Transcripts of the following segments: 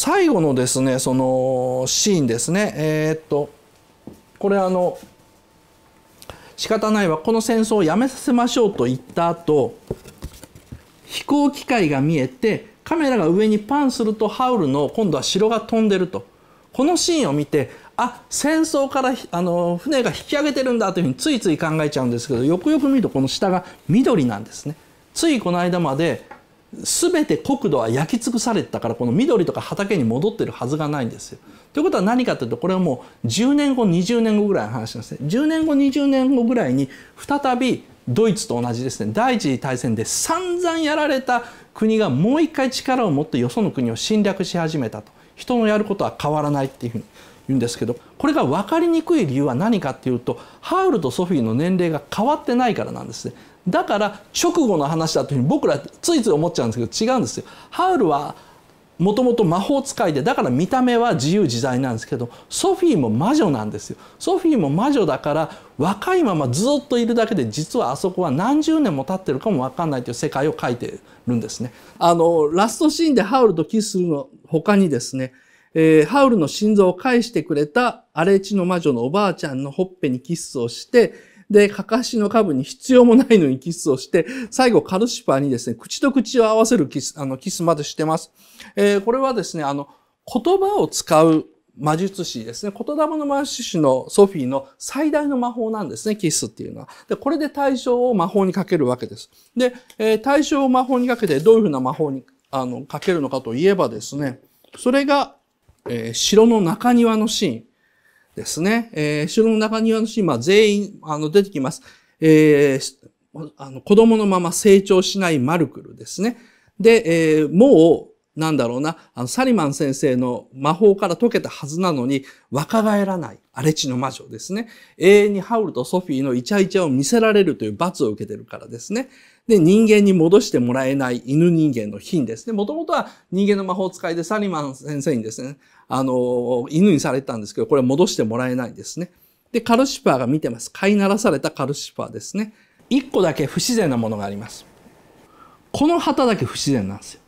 最後のですねそのシーンですねえー、っとこれあの仕方ないわこの戦争をやめさせましょうと言った後飛行機械が見えてカメラが上にパンするとハウルの今度は城が飛んでるとこのシーンを見てあ戦争からあの船が引き上げてるんだというふうについつい考えちゃうんですけどよくよく見るとこの下が緑なんですね。ついこの間まで全て国土は焼き尽くされてたからこの緑とか畑に戻ってるはずがないんですよ。ということは何かというとこれはもう10年後20年後ぐらいの話なんですね。10年後20年後ぐらいに再びドイツと同じですね第一次大戦で散々やられた国がもう一回力を持ってよその国を侵略し始めたと人のやることは変わらないっていうふうに言うんですけどこれが分かりにくい理由は何かっていうとハウルとソフィーの年齢が変わってないからなんですねだから直後の話だというふうに僕らついつい思っちゃうんですけど違うんですよハウルはもともと魔法使いでだから見た目は自由自在なんですけどソフィーも魔女なんですよソフィーも魔女だから若いままずっといるだけで実はあそこは何十年も経ってるかも分かんないという世界を描いてるんですね。あのラストシーンでハウルとキスするの他にですねえー、ハウルの心臓を返してくれた荒れ地の魔女のおばあちゃんのほっぺにキスをして、で、かかしの下部に必要もないのにキスをして、最後カルシファーにですね、口と口を合わせるキス、あの、キスまでしてます。えー、これはですね、あの、言葉を使う魔術師ですね。言霊の魔術師のソフィーの最大の魔法なんですね、キスっていうのは。で、これで対象を魔法にかけるわけです。で、えー、対象を魔法にかけてどういうふうな魔法にあのかけるのかといえばですね、それが、えー、城の中庭のシーンですね。えー、城の中庭のシーン、まあ、全員、あの、出てきます。えー、あの子供のまま成長しないマルクルですね。で、えー、もう、なんだろうな、あのサリマン先生の魔法から解けたはずなのに、若返らない荒れ地の魔女ですね。永遠にハウルとソフィーのイチャイチャを見せられるという罰を受けてるからですね。で、人間に戻してもらえない犬人間の品ですね。もともとは人間の魔法使いでサリマン先生にですね、あの、犬にされてたんですけど、これ戻してもらえないんですね。で、カルシファーが見てます。飼いならされたカルシファーですね。一個だけ不自然なものがあります。この旗だけ不自然なんですよ。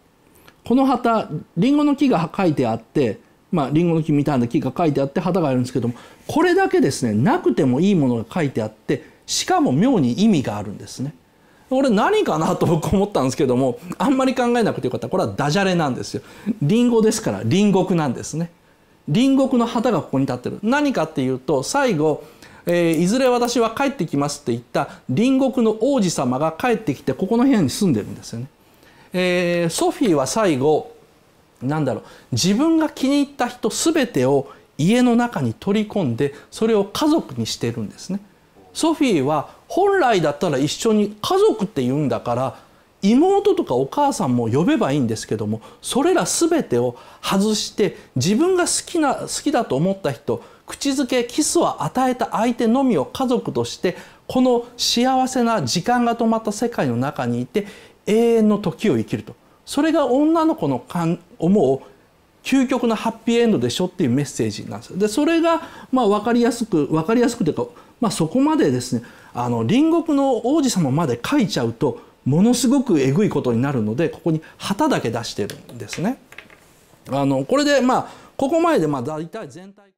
この旗りんごの木が書いてあってまあリンゴの木みたいな木が書いてあって旗があるんですけどもこれだけですねなくてもいいものが書いてあってしかも妙に意味があるんですね。俺何かなと僕思ったんですけどもあんまり考えなくてよかったこれはダジャレなんですよ。リンゴですから隣国なんですね。隣国の旗がここに立ってる何かっていうと最後えー、いずれ私は帰ってきますって言った隣国の王子様が帰ってきてここの部屋に住んでるんですよね。えー、ソフィーは最後なんだろう自分が気に入った人べてを家の中に取り込んでそれを家族にしてるんですね。ソフィーは本来だったら一緒に家族って言うんだから妹とかお母さんも呼べばいいんですけどもそれら全てを外して自分が好きな好きだと思った人口づけキスを与えた相手のみを家族としてこの幸せな時間が止まった世界の中にいて永遠の時を生きるとそれが女の子の思う究極のハッピーエンドでしょっていうメッセージなんです。でそれがまあ分かりやすく分かりやすくというか、まあ、そこまでですねあの隣国の王子様まで書いちゃうとものすごくえぐいことになるのでここに旗だけ出してるんですね。あのこれでまあここまででまあ大体全体